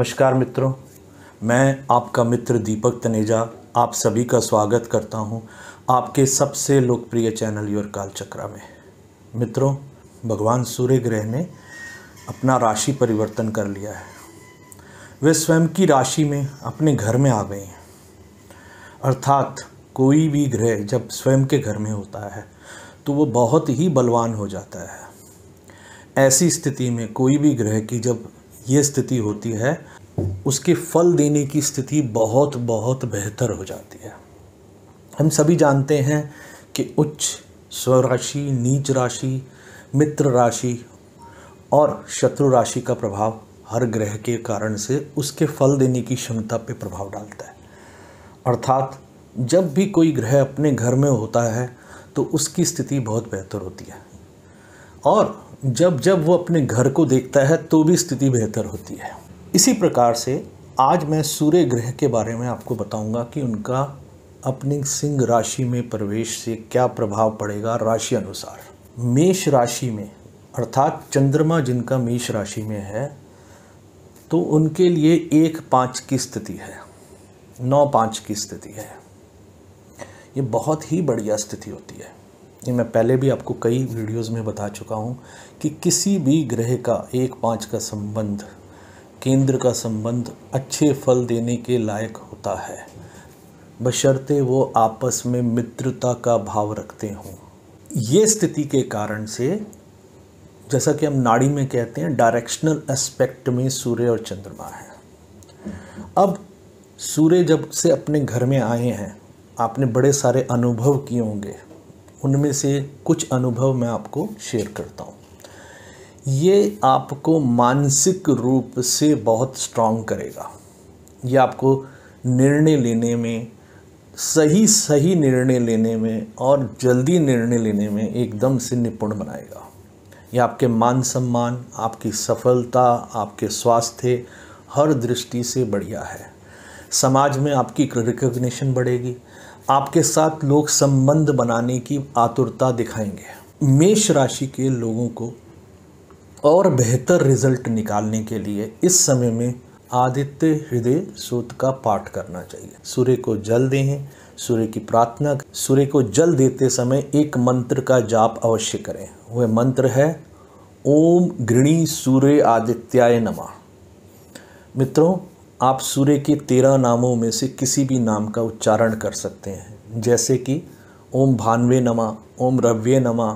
नमस्कार मित्रों मैं आपका मित्र दीपक तनेजा आप सभी का स्वागत करता हूं आपके सबसे लोकप्रिय चैनल योर काल चक्रा में मित्रों भगवान सूर्य ग्रह ने अपना राशि परिवर्तन कर लिया है वे स्वयं की राशि में अपने घर में आ गए हैं अर्थात कोई भी ग्रह जब स्वयं के घर में होता है तो वो बहुत ही बलवान हो जाता है ऐसी स्थिति में कोई भी ग्रह की जब ये स्थिति होती है उसके फल देने की स्थिति बहुत बहुत बेहतर हो जाती है हम सभी जानते हैं कि उच्च स्वराशि नीच राशि मित्र राशि और शत्रु राशि का प्रभाव हर ग्रह के कारण से उसके फल देने की क्षमता पे प्रभाव डालता है अर्थात जब भी कोई ग्रह अपने घर में होता है तो उसकी स्थिति बहुत बेहतर होती है और जब जब वो अपने घर को देखता है तो भी स्थिति बेहतर होती है इसी प्रकार से आज मैं सूर्य ग्रह के बारे में आपको बताऊंगा कि उनका अपनी सिंह राशि में प्रवेश से क्या प्रभाव पड़ेगा राशि अनुसार मेष राशि में अर्थात चंद्रमा जिनका मेष राशि में है तो उनके लिए एक पाँच की स्थिति है नौ पाँच की स्थिति है ये बहुत ही बढ़िया स्थिति होती है ये मैं पहले भी आपको कई वीडियोस में बता चुका हूँ कि किसी भी ग्रह का एक पाँच का संबंध केंद्र का संबंध अच्छे फल देने के लायक होता है बशर्ते वो आपस में मित्रता का भाव रखते हों ये स्थिति के कारण से जैसा कि हम नाड़ी में कहते हैं डायरेक्शनल एस्पेक्ट में सूर्य और चंद्रमा है अब सूर्य जब से अपने घर में आए हैं आपने बड़े सारे अनुभव किए होंगे उनमें से कुछ अनुभव मैं आपको शेयर करता हूँ ये आपको मानसिक रूप से बहुत स्ट्रांग करेगा ये आपको निर्णय लेने में सही सही निर्णय लेने में और जल्दी निर्णय लेने में एकदम से निपुण बनाएगा यह आपके मान सम्मान आपकी सफलता आपके स्वास्थ्य हर दृष्टि से बढ़िया है समाज में आपकी रिकग्निशन बढ़ेगी आपके साथ लोग संबंध बनाने की आतुरता दिखाएंगे मेष राशि के लोगों को और बेहतर रिजल्ट निकालने के लिए इस समय में आदित्य हृदय सूत का पाठ करना चाहिए सूर्य को जल दें सूर्य की प्रार्थना सूर्य को जल देते समय एक मंत्र का जाप अवश्य करें वह मंत्र है ओम घृणी सूर्य आदित्याय नमः मित्रों आप सूर्य के तेरह नामों में से किसी भी नाम का उच्चारण कर सकते हैं जैसे कि ओम भानवे नमा ओम रव्य नमा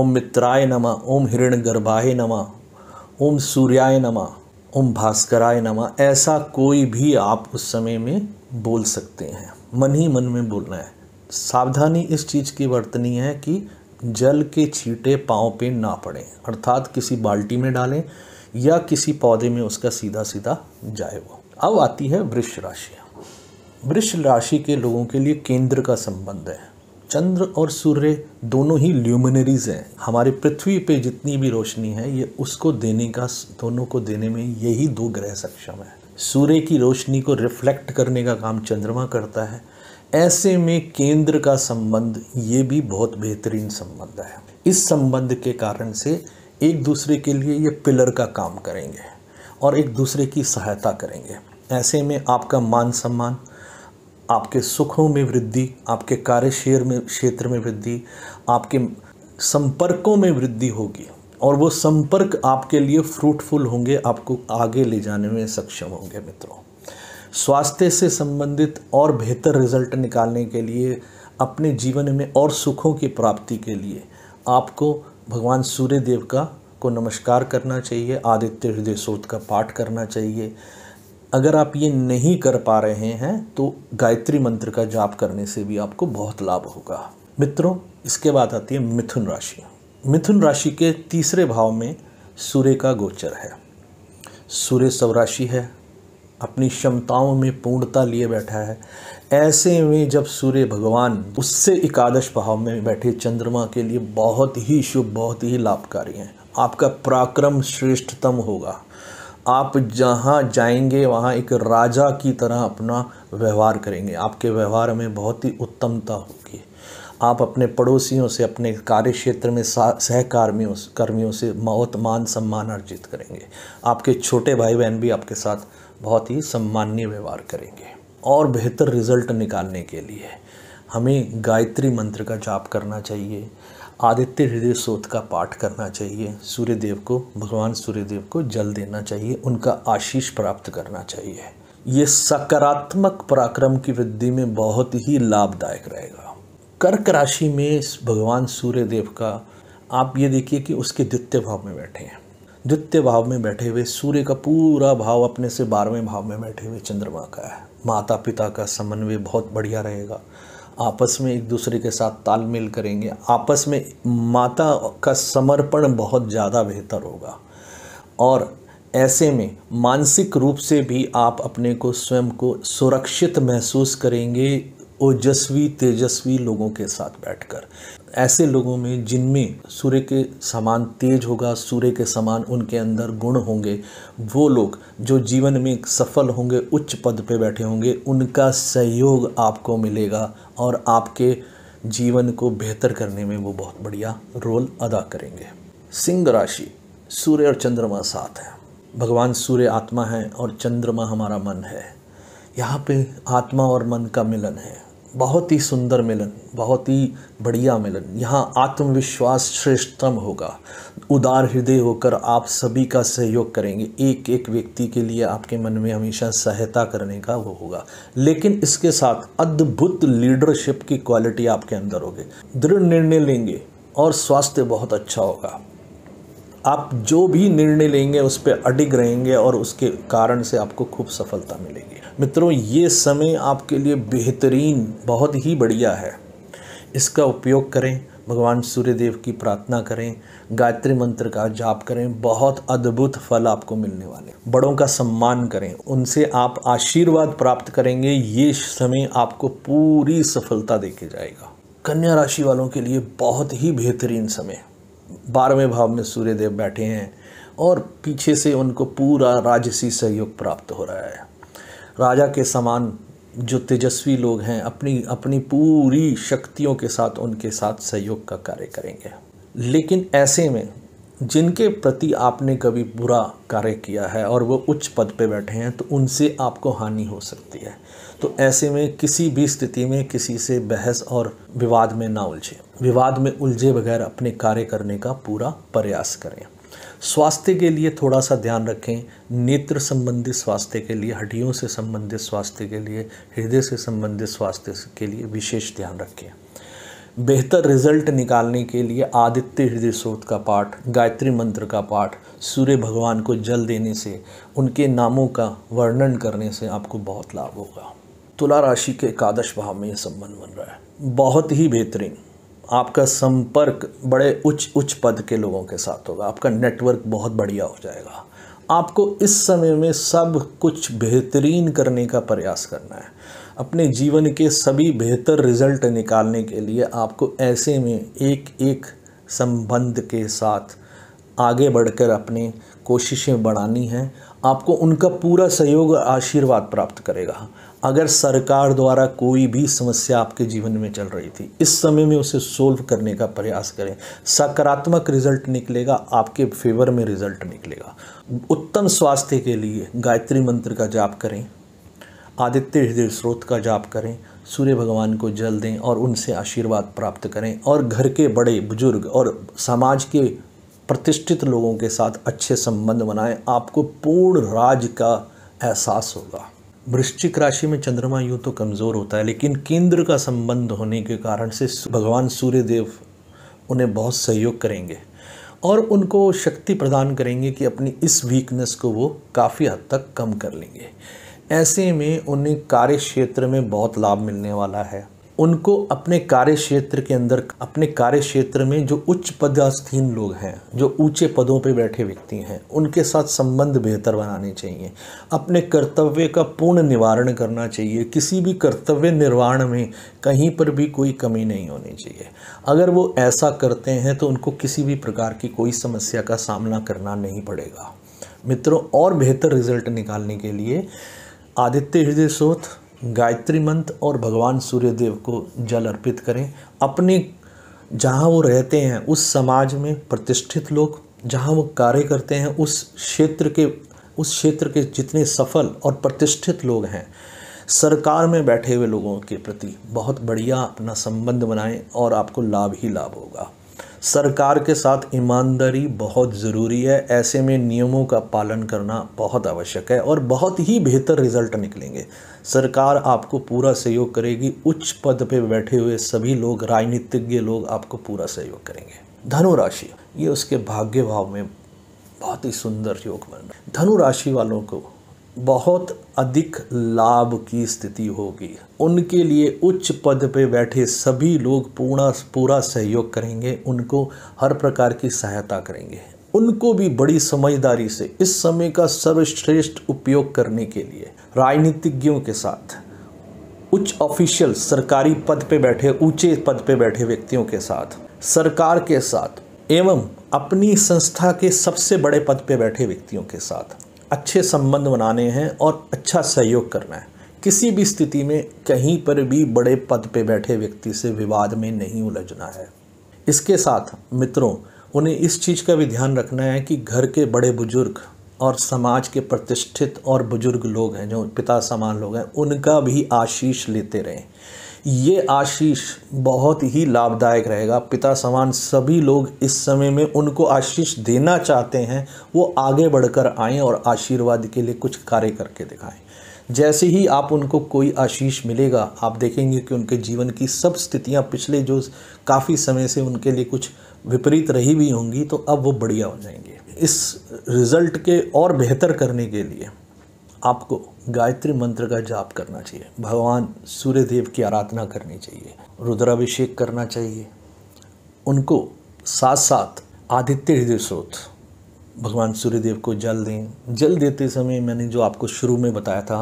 ओम मित्राय नमा ओम हिरण गर्भाय नमा ओम सूर्याय नमा ओम भास्कराय नमा ऐसा कोई भी आप उस समय में बोल सकते हैं मन ही मन में बोलना है सावधानी इस चीज़ की वर्तनी है कि जल के छींटे पाँव पे ना पड़े अर्थात किसी बाल्टी में डालें या किसी पौधे में उसका सीधा सीधा जाए वो अब आती है वृक्ष राशि वृक्ष राशि के लोगों के लिए केंद्र का संबंध है चंद्र और सूर्य दोनों ही ल्यूमिनरीज हैं हमारे पृथ्वी पे जितनी भी रोशनी है ये उसको देने का दोनों को देने में यही दो ग्रह सक्षम है सूर्य की रोशनी को रिफ्लेक्ट करने का काम चंद्रमा करता है ऐसे में केंद्र का संबंध ये भी बहुत बेहतरीन संबंध है इस संबंध के कारण से एक दूसरे के लिए ये पिलर का काम करेंगे और एक दूसरे की सहायता करेंगे ऐसे में आपका मान सम्मान आपके सुखों में वृद्धि आपके कार्यशील में क्षेत्र में वृद्धि आपके संपर्कों में वृद्धि होगी और वो संपर्क आपके लिए फ्रूटफुल होंगे आपको आगे ले जाने में सक्षम होंगे मित्रों स्वास्थ्य से संबंधित और बेहतर रिजल्ट निकालने के लिए अपने जीवन में और सुखों की प्राप्ति के लिए आपको भगवान सूर्य देव का को नमस्कार करना चाहिए आदित्य हृदय स्रोत का पाठ करना चाहिए अगर आप ये नहीं कर पा रहे हैं तो गायत्री मंत्र का जाप करने से भी आपको बहुत लाभ होगा मित्रों इसके बाद आती है मिथुन राशि मिथुन राशि के तीसरे भाव में सूर्य का गोचर है सूर्य स्वराशि है अपनी क्षमताओं में पूर्णता लिए बैठा है ऐसे में जब सूर्य भगवान उससे एकादश भाव में बैठे चंद्रमा के लिए बहुत ही शुभ बहुत ही लाभकारी हैं आपका पराक्रम श्रेष्ठतम होगा आप जहाँ जाएंगे वहाँ एक राजा की तरह अपना व्यवहार करेंगे आपके व्यवहार में बहुत ही उत्तमता होगी आप अपने पड़ोसियों से अपने कार्य क्षेत्र में सहकर्मियों कर्मियों से बहुत मान सम्मान अर्जित करेंगे आपके छोटे भाई बहन भी आपके साथ बहुत ही सम्मानीय व्यवहार करेंगे और बेहतर रिजल्ट निकालने के लिए हमें गायत्री मंत्र का जाप करना चाहिए आदित्य हृदय स्रोत का पाठ करना चाहिए सूर्यदेव को भगवान सूर्यदेव को जल देना चाहिए उनका आशीष प्राप्त करना चाहिए ये सकारात्मक पराक्रम की वृद्धि में बहुत ही लाभदायक रहेगा कर्क राशि में भगवान सूर्यदेव का आप ये देखिए कि उसके द्वितीय भाव में बैठे हैं द्वितीय भाव में बैठे हुए सूर्य का पूरा भाव अपने से बारहवें भाव में बैठे हुए चंद्रमा का है माता पिता का समन्वय बहुत बढ़िया रहेगा आपस में एक दूसरे के साथ तालमेल करेंगे आपस में माता का समर्पण बहुत ज़्यादा बेहतर होगा और ऐसे में मानसिक रूप से भी आप अपने को स्वयं को सुरक्षित महसूस करेंगे ओजस्वी तेजस्वी लोगों के साथ बैठकर ऐसे लोगों में जिनमें सूर्य के समान तेज होगा सूर्य के समान उनके अंदर गुण होंगे वो लोग जो जीवन में सफल होंगे उच्च पद पे बैठे होंगे उनका सहयोग आपको मिलेगा और आपके जीवन को बेहतर करने में वो बहुत बढ़िया रोल अदा करेंगे सिंह राशि सूर्य और चंद्रमा साथ हैं भगवान सूर्य आत्मा है और चंद्रमा हमारा मन है यहाँ पे आत्मा और मन का मिलन है बहुत ही सुंदर मिलन बहुत ही बढ़िया मिलन यहाँ आत्मविश्वास श्रेष्ठतम होगा उदार हृदय होकर आप सभी का सहयोग करेंगे एक एक व्यक्ति के लिए आपके मन में हमेशा सहायता करने का वो होगा लेकिन इसके साथ अद्भुत लीडरशिप की क्वालिटी आपके अंदर होगी दृढ़ निर्णय लेंगे और स्वास्थ्य बहुत अच्छा होगा आप जो भी निर्णय लेंगे उस पर अडिग रहेंगे और उसके कारण से आपको खूब सफलता मिलेगी मित्रों ये समय आपके लिए बेहतरीन बहुत ही बढ़िया है इसका उपयोग करें भगवान सूर्यदेव की प्रार्थना करें गायत्री मंत्र का जाप करें बहुत अद्भुत फल आपको मिलने वाले बड़ों का सम्मान करें उनसे आप आशीर्वाद प्राप्त करेंगे ये समय आपको पूरी सफलता देके जाएगा कन्या राशि वालों के लिए बहुत ही बेहतरीन समय बारहवें भाव में सूर्यदेव बैठे हैं और पीछे से उनको पूरा राजसी सहयोग प्राप्त हो रहा है राजा के समान जो तेजस्वी लोग हैं अपनी अपनी पूरी शक्तियों के साथ उनके साथ सहयोग का कार्य करेंगे लेकिन ऐसे में जिनके प्रति आपने कभी बुरा कार्य किया है और वो उच्च पद पे बैठे हैं तो उनसे आपको हानि हो सकती है तो ऐसे में किसी भी स्थिति में किसी से बहस और विवाद में ना उलझे विवाद में उलझे बगैर अपने कार्य करने का पूरा प्रयास करें स्वास्थ्य के लिए थोड़ा सा ध्यान रखें नेत्र संबंधित स्वास्थ्य के लिए हड्डियों से संबंधित स्वास्थ्य के लिए हृदय से संबंधित स्वास्थ्य के लिए विशेष ध्यान रखें बेहतर रिजल्ट निकालने के लिए आदित्य हृदय स्रोत का पाठ गायत्री मंत्र का पाठ सूर्य भगवान को जल देने से उनके नामों का वर्णन करने से आपको बहुत लाभ होगा तुला राशि के एकादश भाव में यह संबंध बन रहा है बहुत ही बेहतरीन आपका संपर्क बड़े उच्च उच्च पद के लोगों के साथ होगा आपका नेटवर्क बहुत बढ़िया हो जाएगा आपको इस समय में सब कुछ बेहतरीन करने का प्रयास करना है अपने जीवन के सभी बेहतर रिजल्ट निकालने के लिए आपको ऐसे में एक एक संबंध के साथ आगे बढ़कर अपने कोशिशें बढ़ानी हैं आपको उनका पूरा सहयोग और आशीर्वाद प्राप्त करेगा अगर सरकार द्वारा कोई भी समस्या आपके जीवन में चल रही थी इस समय में उसे सोल्व करने का प्रयास करें सकारात्मक रिजल्ट निकलेगा आपके फेवर में रिजल्ट निकलेगा उत्तम स्वास्थ्य के लिए गायत्री मंत्र का जाप करें आदित्य हृदय स्रोत का जाप करें सूर्य भगवान को जल दें और उनसे आशीर्वाद प्राप्त करें और घर के बड़े बुजुर्ग और समाज के प्रतिष्ठित लोगों के साथ अच्छे संबंध बनाएं आपको पूर्ण राज का एहसास होगा वृश्चिक राशि में चंद्रमा यूँ तो कमज़ोर होता है लेकिन केंद्र का संबंध होने के कारण से भगवान सूर्यदेव उन्हें बहुत सहयोग करेंगे और उनको शक्ति प्रदान करेंगे कि अपनी इस वीकनेस को वो काफ़ी हद तक कम कर लेंगे ऐसे में उन्हें कार्य क्षेत्र में बहुत लाभ मिलने वाला है उनको अपने कार्य क्षेत्र के अंदर अपने कार्य क्षेत्र में जो उच्च पदास्थीन लोग हैं जो ऊंचे पदों पर बैठे व्यक्ति हैं उनके साथ संबंध बेहतर बनाने चाहिए अपने कर्तव्य का पूर्ण निवारण करना चाहिए किसी भी कर्तव्य निर्वाण में कहीं पर भी कोई कमी नहीं होनी चाहिए अगर वो ऐसा करते हैं तो उनको किसी भी प्रकार की कोई समस्या का सामना करना नहीं पड़ेगा मित्रों और बेहतर रिजल्ट निकालने के लिए आदित्य हृदय स्रोत गायत्री मंत्र और भगवान सूर्यदेव को जल अर्पित करें अपने जहाँ वो रहते हैं उस समाज में प्रतिष्ठित लोग जहाँ वो कार्य करते हैं उस क्षेत्र के उस क्षेत्र के जितने सफल और प्रतिष्ठित लोग हैं सरकार में बैठे हुए लोगों के प्रति बहुत बढ़िया अपना संबंध बनाएं और आपको लाभ ही लाभ होगा सरकार के साथ ईमानदारी बहुत ज़रूरी है ऐसे में नियमों का पालन करना बहुत आवश्यक है और बहुत ही बेहतर रिजल्ट निकलेंगे सरकार आपको पूरा सहयोग करेगी उच्च पद पे बैठे हुए सभी लोग राजनीतिज्ञ लोग आपको पूरा सहयोग करेंगे धनुराशि ये उसके भाग्य भाव में बहुत ही सुंदर योग बन रहा है धनुराशि वालों को बहुत अधिक लाभ की स्थिति होगी उनके लिए उच्च पद पे बैठे सभी लोग पूरा पूरा सहयोग करेंगे उनको हर प्रकार की सहायता करेंगे उनको भी बड़ी समझदारी से इस समय का सर्वश्रेष्ठ उपयोग करने के लिए राजनीतिज्ञों के साथ उच्च ऑफिशियल सरकारी पद पे बैठे ऊंचे पद पे बैठे व्यक्तियों के साथ सरकार के साथ एवं अपनी संस्था के सबसे बड़े पद पे बैठे व्यक्तियों के साथ अच्छे संबंध बनाने हैं और अच्छा सहयोग करना है किसी भी स्थिति में कहीं पर भी बड़े पद पे बैठे व्यक्ति से विवाद में नहीं उलझना है इसके साथ मित्रों उन्हें इस चीज़ का भी ध्यान रखना है कि घर के बड़े बुजुर्ग और समाज के प्रतिष्ठित और बुजुर्ग लोग हैं जो पिता समान लोग हैं उनका भी आशीष लेते रहें ये आशीष बहुत ही लाभदायक रहेगा पिता समान सभी लोग इस समय में उनको आशीष देना चाहते हैं वो आगे बढ़कर आएँ और आशीर्वाद के लिए कुछ कार्य करके दिखाएं जैसे ही आप उनको कोई आशीष मिलेगा आप देखेंगे कि उनके जीवन की सब स्थितियां पिछले जो काफ़ी समय से उनके लिए कुछ विपरीत रही भी होंगी तो अब वो बढ़िया हो जाएंगे इस रिज़ल्ट के और बेहतर करने के लिए आपको गायत्री मंत्र का जाप करना चाहिए भगवान सूर्य देव की आराधना करनी चाहिए रुद्राभिषेक करना चाहिए उनको साथ साथ आदित्य हृदय स्रोत भगवान सूर्यदेव को जल दें जल देते समय मैंने जो आपको शुरू में बताया था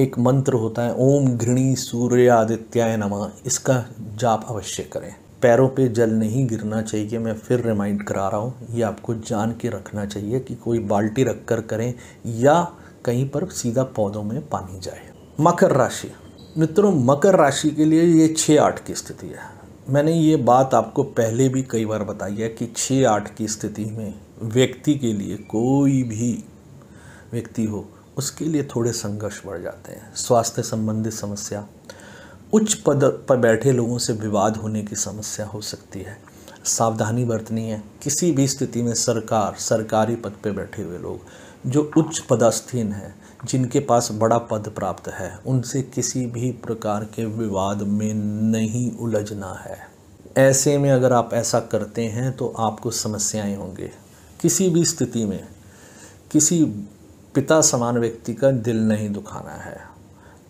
एक मंत्र होता है ओम घृणी सूर्य आदित्याय नमः इसका जाप अवश्य करें पैरों पे जल नहीं गिरना चाहिए मैं फिर रिमाइंड करा रहा हूँ ये आपको जान के रखना चाहिए कि कोई बाल्टी रख कर करें या कहीं पर सीधा पौधों में पानी जाए मकर राशि मित्रों मकर राशि के लिए ये छः आठ की स्थिति है मैंने ये बात आपको पहले भी कई बार बताई है कि छः आठ की स्थिति में व्यक्ति के लिए कोई भी व्यक्ति हो उसके लिए थोड़े संघर्ष बढ़ जाते हैं स्वास्थ्य संबंधित समस्या उच्च पद पर बैठे लोगों से विवाद होने की समस्या हो सकती है सावधानी बरतनी है किसी भी स्थिति में सरकार सरकारी पद पर बैठे हुए लोग जो उच्च पदस्थीन है जिनके पास बड़ा पद प्राप्त है उनसे किसी भी प्रकार के विवाद में नहीं उलझना है ऐसे में अगर आप ऐसा करते हैं तो आपको समस्याएं होंगी किसी भी स्थिति में किसी पिता समान व्यक्ति का दिल नहीं दुखाना है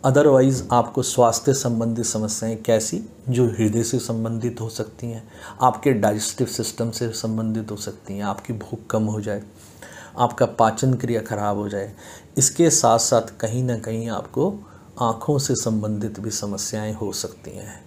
अदरवाइज़ आपको स्वास्थ्य संबंधी समस्याएं कैसी जो हृदय से संबंधित हो सकती हैं आपके डाइजेस्टिव सिस्टम से संबंधित हो सकती हैं आपकी भूख कम हो जाए आपका पाचन क्रिया खराब हो जाए इसके साथ साथ कहीं ना कहीं आपको आँखों से संबंधित भी समस्याएं हो सकती हैं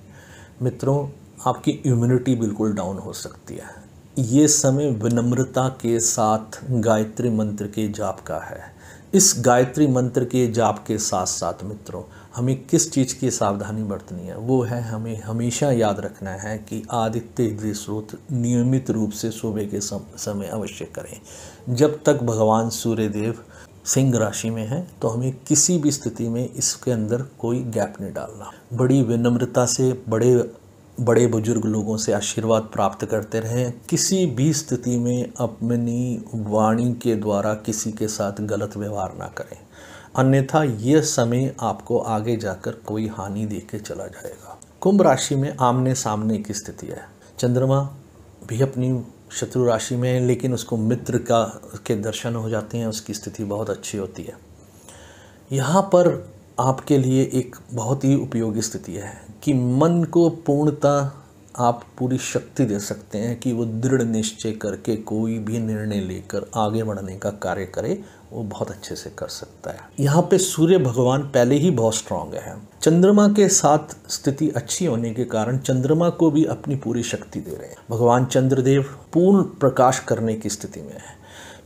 मित्रों आपकी इम्यूनिटी बिल्कुल डाउन हो सकती है ये समय विनम्रता के साथ गायत्री मंत्र के जाप का है इस गायत्री मंत्र के जाप के साथ साथ मित्रों हमें किस चीज़ की सावधानी बरतनी है वो है हमें हमेशा याद रखना है कि आदित्य हृदय स्रोत नियमित रूप से सुबह के समय अवश्य करें जब तक भगवान सूर्यदेव सिंह राशि में है तो हमें किसी भी स्थिति में इसके अंदर कोई गैप नहीं डालना बड़ी विनम्रता से बड़े बड़े बुजुर्ग लोगों से आशीर्वाद प्राप्त करते रहें किसी भी स्थिति में अपनी वाणी के द्वारा किसी के साथ गलत व्यवहार ना करें अन्यथा यह समय आपको आगे जाकर कोई हानि दे के चला जाएगा कुंभ राशि में आमने सामने की स्थिति है चंद्रमा भी अपनी शत्रु राशि में है लेकिन उसको मित्र का के दर्शन हो जाते हैं उसकी स्थिति बहुत अच्छी होती है यहाँ पर आपके लिए एक बहुत ही उपयोगी स्थिति है कि मन को पूर्णता आप पूरी शक्ति दे सकते हैं कि वो दृढ़ निश्चय करके कोई भी निर्णय लेकर आगे बढ़ने का कार्य करे वो बहुत अच्छे से कर सकता है यहाँ पे सूर्य भगवान पहले ही बहुत स्ट्रांग है चंद्रमा के साथ स्थिति अच्छी होने के कारण चंद्रमा को भी अपनी पूरी शक्ति दे रहे हैं भगवान चंद्रदेव पूर्ण प्रकाश करने की स्थिति में है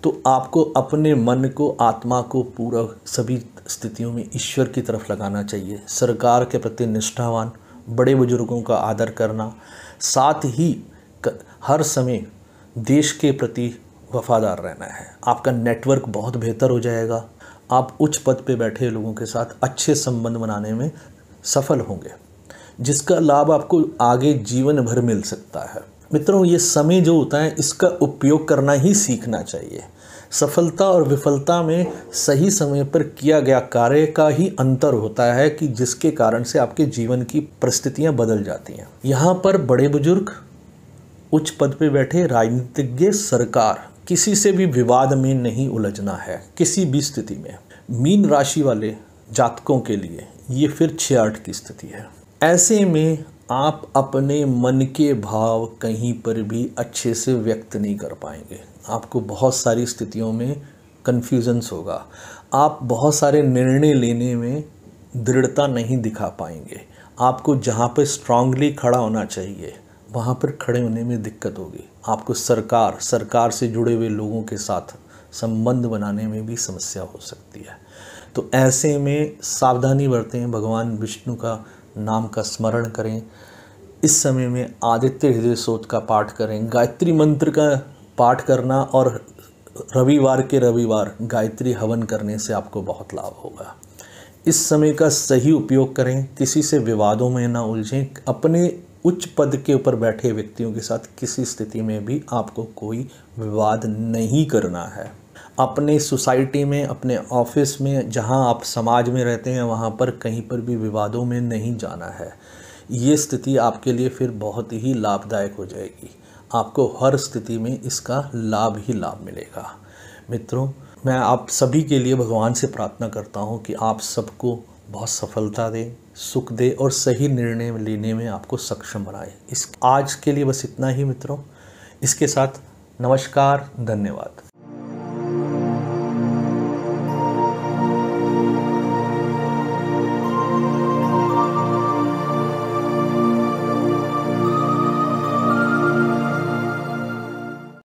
तो आपको अपने मन को आत्मा को पूरा सभी स्थितियों में ईश्वर की तरफ लगाना चाहिए सरकार के प्रति निष्ठावान बड़े बुजुर्गों का आदर करना साथ ही हर समय देश के प्रति वफादार रहना है आपका नेटवर्क बहुत बेहतर हो जाएगा आप उच्च पद पे बैठे लोगों के साथ अच्छे संबंध बनाने में सफल होंगे जिसका लाभ आपको आगे जीवन भर मिल सकता है मित्रों ये समय जो होता है इसका उपयोग करना ही सीखना चाहिए सफलता और विफलता में सही समय पर किया गया कार्य का ही अंतर होता है कि जिसके कारण से आपके जीवन की परिस्थितियां बदल जाती हैं यहाँ पर बड़े बुजुर्ग उच्च पद पर बैठे राजनीतिज्ञ सरकार किसी से भी विवाद में नहीं उलझना है किसी भी स्थिति में मीन राशि वाले जातकों के लिए ये फिर छियाठ की स्थिति है ऐसे में आप अपने मन के भाव कहीं पर भी अच्छे से व्यक्त नहीं कर पाएंगे आपको बहुत सारी स्थितियों में कन्फ्यूजन्स होगा आप बहुत सारे निर्णय लेने में दृढ़ता नहीं दिखा पाएंगे आपको जहाँ पर स्ट्रांगली खड़ा होना चाहिए वहाँ पर खड़े होने में दिक्कत होगी आपको सरकार सरकार से जुड़े हुए लोगों के साथ संबंध बनाने में भी समस्या हो सकती है तो ऐसे में सावधानी बरतें भगवान विष्णु का नाम का स्मरण करें इस समय में आदित्य हृदय स्रोत का पाठ करें गायत्री मंत्र का पाठ करना और रविवार के रविवार गायत्री हवन करने से आपको बहुत लाभ होगा इस समय का सही उपयोग करें किसी से विवादों में ना उलझें अपने उच्च पद के ऊपर बैठे व्यक्तियों के साथ किसी स्थिति में भी आपको कोई विवाद नहीं करना है अपने सोसाइटी में अपने ऑफिस में जहां आप समाज में रहते हैं वहां पर कहीं पर भी विवादों में नहीं जाना है ये स्थिति आपके लिए फिर बहुत ही लाभदायक हो जाएगी आपको हर स्थिति में इसका लाभ ही लाभ मिलेगा मित्रों मैं आप सभी के लिए भगवान से प्रार्थना करता हूँ कि आप सबको बहुत सफलता दे सुख दे और सही निर्णय लेने में आपको सक्षम बनाए इस आज के लिए बस इतना ही मित्रों इसके साथ नमस्कार धन्यवाद